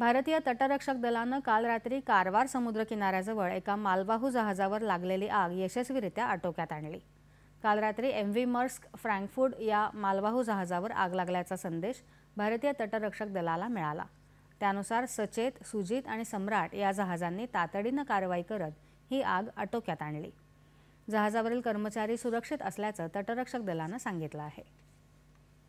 भारतीय तटरक्षक दलानं काल रात्री कारवार समुद्र किनाऱ्याजवळ एका मालवाहू जहाजावर लागलेली आग यशस्वीरित्या आटोक्यात आणली काल रात्री एम व्ही मर्स्क फ्रँकफूड या मालवाहू जहाजावर आग लागल्याचा संदेश भारतीय तटरक्षक दलाला मिळाला त्यानुसार सचेत सुजित आणि सम्राट या जहाजांनी तातडीनं कारवाई करत ही आग आटोक्यात आणली जहाजावरील कर्मचारी सुरक्षित असल्याचं तटरक्षक दलानं सांगितलं आहे